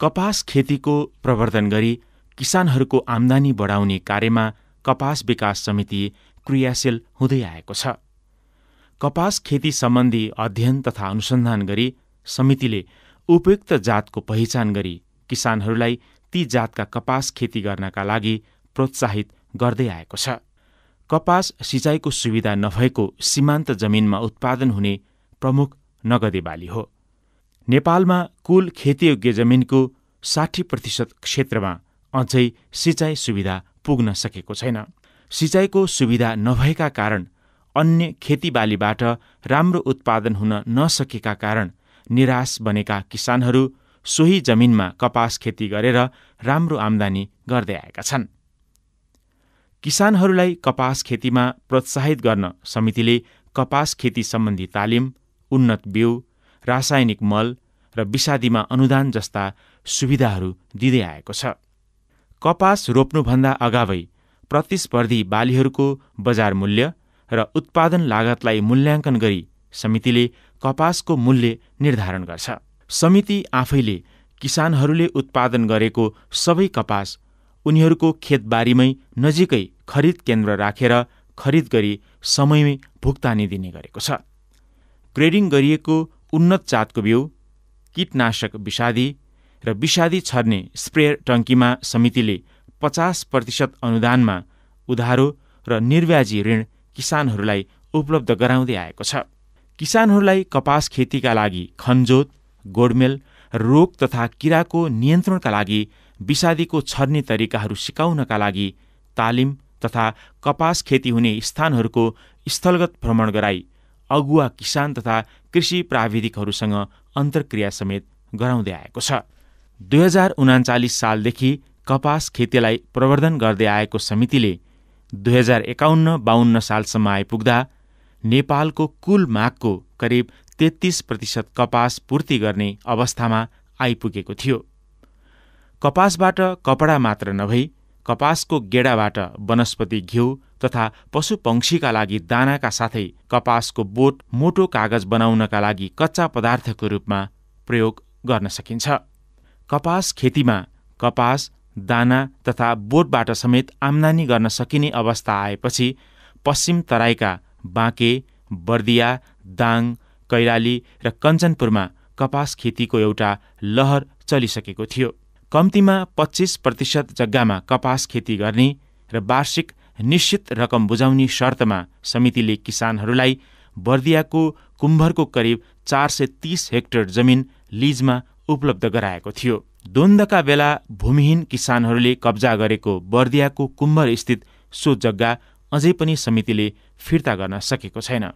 कपास खेतीको प्रवर्धन गरी किसानहरूको आम्दानी बढाउने कार्यमा कपास विकास समिति क्रियाशील हुँदै आएको छ कपास खेती सम्बन्धी अध्ययन तथा अनुसन्धान गरी समितिले उपयुक्त जातको पहिचान गरी किसानहरूलाई ती जातका कपास खेती गर्नका लागि प्रोत्साहित गर्दै आएको छ कपास सिँचाइको सुविधा नभएको सीमान्त जमिनमा उत्पादन हुने प्रमुख नगदे बाली हो नेपालमा कुल खेतीयोग्य जमिनको साठी प्रतिशत क्षेत्रमा अझै सिँचाइ सुविधा पुग्न सकेको छैन सिँचाइको सुविधा नभएका कारण अन्य खेतीबालीबाट राम्रो उत्पादन हुन नसकेका कारण निराश बनेका किसानहरू सोही जमिनमा कपास खेती गरेर राम्रो आम्दानी गर्दै आएका छन् किसानहरूलाई कपास खेतीमा प्रोत्साहित गर्न समितिले कपास खेती सम्बन्धी तालिम उन्नत बिउ रासायनिक मल र विषादीमा अनुदान जस्ता सुविधाहरू दिँदै आएको छ कपास रोप्नुभन्दा अगावै प्रतिस्पर्धी बालीहरूको बजार मूल्य र उत्पादन लागतलाई मूल्याङ्कन गरी समितिले कपासको मूल्य निर्धारण गर्छ समिति आफैले किसानहरूले उत्पादन गरेको सबै कपास उनीहरूको खेतबारीमै नजिकै खरिद केन्द्र राखेर रा, खरिद गरी समयमै भुक्तानी दिने गरेको छ ग्रेडिङ गरिएको उन्नत जातको बिउ कीटनाशक विषादी र विषादी छर्ने स्प्रेयर टङ्कीमा समितिले पचास प्रतिशत अनुदानमा उधारो र निर्व्याजी ऋण किसानहरूलाई उपलब्ध गराउँदै आएको छ किसानहरूलाई कपास खेतीका लागि खनजोत गोडमेल रोग तथा किराको नियन्त्रणका लागि विषादीको छर्ने तरिकाहरू सिकाउनका लागि तालिम तथा कपास खेती हुने स्थानहरूको स्थलगत भ्रमण गराई अगुवा किसान तथा कृषि प्राविधिकहरूसँग अन्तर्क्रिया समेत गराउँदै आएको छ दुई हजार उनाचालिस सालदेखि कपास खेतीलाई प्रवर्धन गर्दै आएको समितिले दुई हजार एकाउन्न बाहन्न सालसम्म आइपुग्दा नेपालको कुल मागको करिब तेत्तिस प्रतिशत कपास पूर्ति गर्ने अवस्थामा आइपुगेको थियो कपासबाट कपडा मात्र नभई कपासको गेडाबाट वनस्पति घिउ तथा पशु पंक्षीका लागि दानाका साथै कपासको बोट मोटो कागज बनाउनका लागि कच्चा पदार्थको रूपमा प्रयोग गर्न सकिन्छ कपास खेतीमा कपास दाना तथा बोटबाट समेत आम्दानी गर्न सकिने अवस्था आएपछि पश्चिम तराईका बाँके बर्दिया दाङ कैलाली र कञ्चनपुरमा कपास खेतीको एउटा लहर चलिसकेको थियो कम्तीमा पच्चिस प्रतिशत जग्गामा कपास खेती गर्ने र वार्षिक निश्चित रकम बुझाउने शर्तमा समितिले किसानहरूलाई बर्दियाको कुम्भरको करिब चार सय तीस हेक्टर जमिन लिजमा उपलब्ध गराएको थियो द्वन्द्वका बेला भूमिहीन किसानहरूले कब्जा गरेको बर्दियाको कुम्भर स्थित सो जग्गा अझै पनि समितिले फिर्ता गर्न सकेको छैन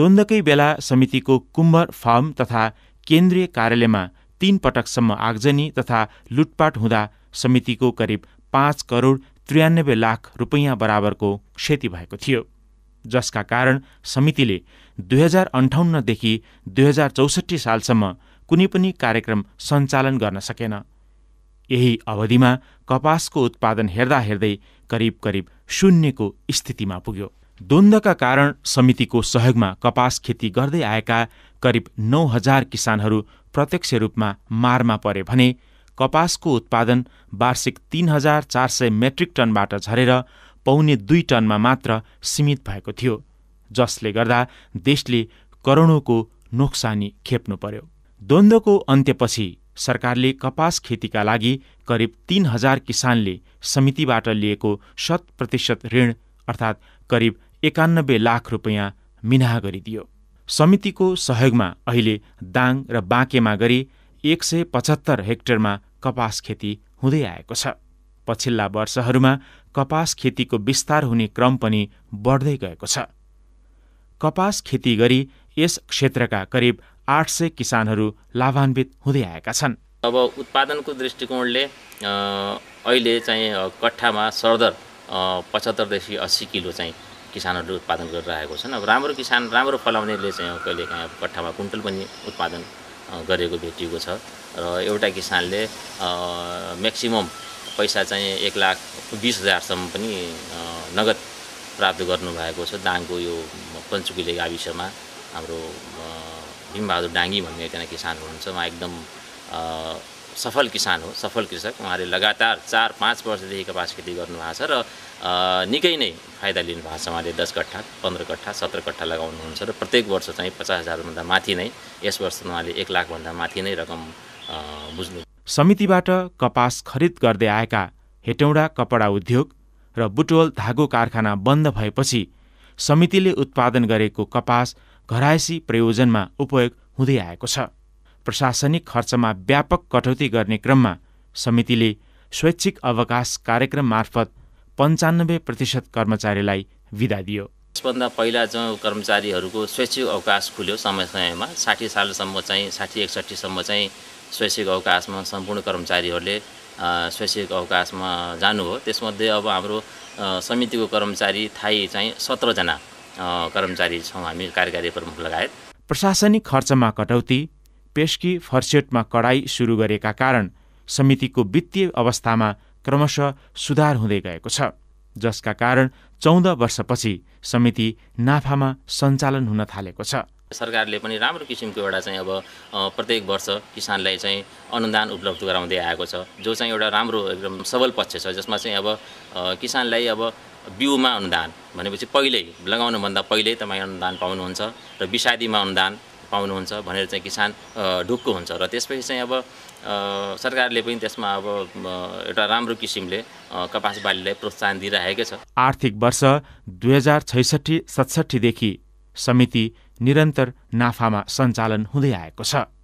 द्वन्द्वकै बेला समितिको कुम्भर फार्म तथा केन्द्रीय कार्यालयमा तीन पटकसम्म आगजनी तथा लुटपाट हुँदा समितिको करिब पाँच करोड त्रियानब्बे लाख रुपैयाँ बराबरको क्षति भएको थियो जसका कारण समितिले दुई हजार अन्ठाउन्नदेखि दुई हजार चौसठी सालसम्म कुनै पनि कार्यक्रम सञ्चालन गर्न सकेन यही अवधिमा कपासको उत्पादन हेर्दा हेर्दै करिब करिब शून्यको स्थितिमा पुग्यो द्वन्द्वका कारण समितिको सहयोगमा कपास खेती गर्दै आएका करिब नौ हजार किसानहरू प्रत्यक्ष रूपमा मारमा परे भने कपासको उत्पादन वार्षिक तीन हजार चार सय मेट्रिक टनबाट झरेर पाउने दुई टनमा मात्र सीमित भएको थियो जसले गर्दा देशले करोडौँको नोक्सानी खेप्नु पर्यो द्वन्द्वको अन्त्यपछि सरकारले कपास खेतीका लागि करिब तीन हजार किसानले समितिबाट लिएको शत प्रतिशत ऋण अर्थात् करिब एकानब्बे लाख रुपियाँ मिनाह गरिदियो समितिको सहयोगमा अहिले दाङ र बाँकेमा गरी एक सय पचहत्तर हेक्टरमा कपास खेती हुँदै आएको छ पछिल्ला वर्षहरूमा कपास खेतीको विस्तार हुने क्रम पनि बढ्दै गएको छ कपास खेती गरी यस क्षेत्रका करिब आठ सय किसानहरू लाभान्वित हुँदै आएका छन् अब उत्पादनको दृष्टिकोणले अहिले चाहिँ कट्ठामा सरदर पचहत्तरदेखि अस्सी किलो चाहिँ किसानहरूले उत्पादन गरिरहेको छन् अब राम्रो किसान राम्रो फलाउनेले चाहिँ कहिले अब कट्ठामा कुन्टल पनि उत्पादन गरेको भेटिएको छ र एउटा किसानले म्याक्सिमम् पैसा चाहिँ एक लाख बिस हजारसम्म पनि नगद प्राप्त गर्नुभएको छ दाङको यो पञ्चुकुले गाविसमा हाम्रो भीमबहादुर डाङ्गी भन्ने एकजना किसान हुनुहुन्छ उहाँ एकदम सफल किसान हो सफल कृषक उहाँले लगातार चार पाँच वर्षदेखि कपास खेती गर्नुभएको छ र निकै नै फाइदा लिनुभएको छ उहाँले दस कट्ठा पन्ध्र कट्ठा सत्र कट्ठा लगाउनुहुन्छ र प्रत्येक वर्ष चाहिँ पचास हजारभन्दा माथि नै यस वर्ष उहाँले एक लाखभन्दा माथि नै रकम बुझ्नु समितिबाट कपास खरिद गर्दै आएका हेटौँडा कपडा उद्योग र बुटोल धागो कारखाना बन्द भएपछि समितिले उत्पादन गरेको कपास घरायसी प्रयोजनमा उपयोग हुँदै आएको छ प्रशासनिक खर्चमा व्यापक कटौती गर्ने क्रममा समितिले स्वैच्छिक अवकाश कार्यक्रम मार्फत पन्चानब्बे प्रतिशत कर्मचारीलाई विदा दियो यसभन्दा पहिला चाहिँ कर्मचारीहरूको स्वैच्छिक अवकाश खुल्यो समय समयमा साठी सालसम्म चाहिँ साठी एकसट्ठीसम्म चाहिँ स्वैच्छिक अवकाशमा सम्पूर्ण कर्मचारीहरूले स्वैच्छिक अवकाशमा जानुभयो त्यसमध्ये अब हाम्रो समितिको कर्मचारी थाई चाहिँ सत्रजना कर्मचारी छौँ हामी कार्यकारी प्रमुख लगायत प्रशासनिक खर्चमा कटौती पेस्की फर्सेटमा कडाई सुरु गरेका कारण समितिको वित्तीय अवस्थामा क्रमशः सुधार हुँदै गएको छ जसका कारण चौध वर्षपछि समिति नाफामा सञ्चालन हुन थालेको छ सरकारले पनि राम्रो किसिमको एउटा चाहिँ अब प्रत्येक वर्ष किसानलाई चाहिँ अनुदान उपलब्ध गराउँदै आएको छ जो चाहिँ एउटा राम्रो एकदम सबल पक्ष छ जसमा चाहिँ अब किसानलाई अब बिउमा अनुदान भनेपछि पहिल्यै लगाउनुभन्दा पहिल्यै तपाईँ अनुदान पाउनुहुन्छ र विषादीमा अनुदान पाउनुहुन्छ भनेर चाहिँ किसान ढुक्क हुन्छ र त्यसपछि चाहिँ अब सरकारले पनि त्यसमा अब एउटा राम्रो किसिमले कपास बालीलाई प्रोत्साहन दिइरहेकै छ आर्थिक वर्ष दुई हजार छैसठी सतसट्ठीदेखि समिति निरन्तर नाफामा सञ्चालन हुँदै आएको छ